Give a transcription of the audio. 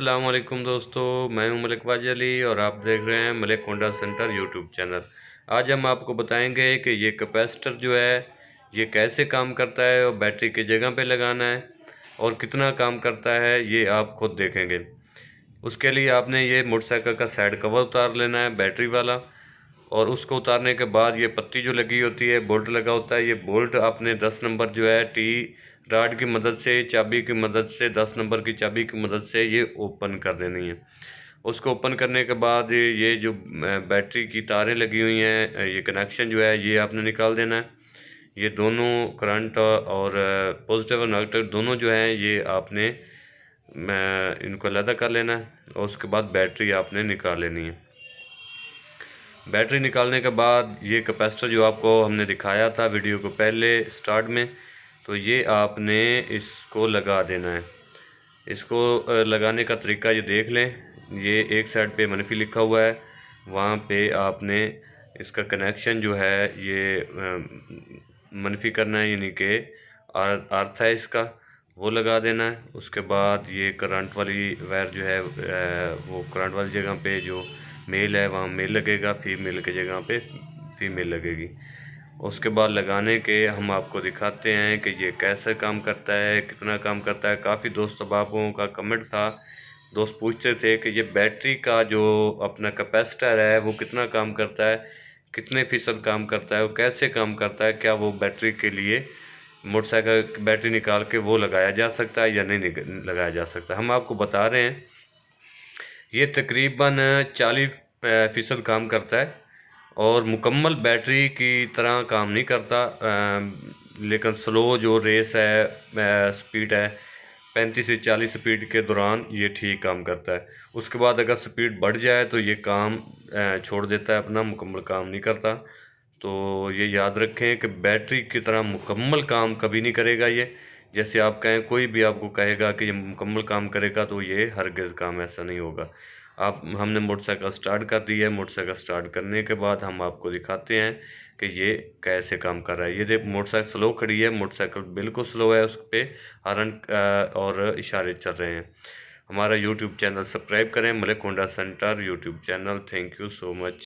अल्लाम दोस्तों मैं हूं मलिक वाजी अली और आप देख रहे हैं Malik Konda centre YouTube channel आज हम आपको बताएंगे कि ये कैपेसिटर जो है ये कैसे काम करता है और बैटरी की जगह पे लगाना है और कितना काम करता है ये आप खुद देखेंगे उसके लिए आपने ये मोटरसाइकिल का साइड कवर उतार लेना है बैटरी वाला और उसको उतारने के बाद ये पत्ती जो लगी होती है बोल्ट लगा होता है ये बोल्ट आपने दस नंबर जो है टी राड की मदद से चाबी की मदद से दस नंबर की चाबी की मदद से ये ओपन कर देनी है उसको ओपन करने के बाद ये जो बैटरी की तारें लगी हुई हैं ये कनेक्शन जो है ये आपने निकाल देना है ये दोनों करंट और पॉजिटिव और नेगेटिव दोनों जो हैं ये आपने इनको अलहदा कर लेना है और उसके बाद बैटरी आपने निकाल लेनी है बैटरी निकालने के बाद ये कैपेसिटर जो आपको हमने दिखाया था वीडियो को पहले स्टार्ट में तो ये आपने इसको लगा देना है इसको लगाने का तरीका ये देख लें ये एक साइड पे मनफी लिखा हुआ है वहाँ पे आपने इसका कनेक्शन जो है ये मनफी करना है यानी कि अर्थ है इसका वो लगा देना है उसके बाद ये करंट वाली वायर जो है वो करंट वाली जगह पे जो मेल है वहाँ मेल लगेगा फीमेल की जगह पे फीमेल लगेगी उसके बाद लगाने के हम आपको दिखाते हैं कि ये कैसे काम करता है कितना काम करता है काफ़ी दोस्त बाबों का कमेंट था दोस्त पूछते थे कि ये बैटरी का जो अपना कैपेसिटर है वो कितना काम करता है कितने फ़ीसद काम करता है वो कैसे काम करता है क्या वो बैटरी के लिए मोटरसाइकिल बैटरी निकाल के वो लगाया जा सकता है या नहीं लगाया जा सकता हम आपको बता रहे हैं ये तकरीबन चालीस फ़ीसद काम करता है और मुकम्मल बैटरी की तरह काम नहीं करता लेकिन स्लो जो रेस है स्पीड है पैंतीस से चालीस स्पीड के दौरान ये ठीक काम करता है उसके बाद अगर स्पीड बढ़ जाए तो ये काम छोड़ देता है अपना मुकम्मल काम नहीं करता तो ये याद रखें कि बैटरी की तरह मुकम्मल काम कभी नहीं करेगा ये जैसे आप कहें कोई भी आपको कहेगा कि ये मुकम्मल काम करेगा तो ये हरगज़ काम ऐसा नहीं होगा आप हमने मोटरसाइकिल स्टार्ट कर दी है मोटरसाइकिल स्टार्ट करने के बाद हम आपको दिखाते हैं कि ये कैसे काम कर रहा है ये देख मोटरसाइकिल स्लो खड़ी है मोटरसाइकिल बिल्कुल स्लो है उस पर हरन और इशारे चल रहे हैं हमारा यूट्यूब चैनल सब्सक्राइब करें Malik Honda centre YouTube channel thank you so much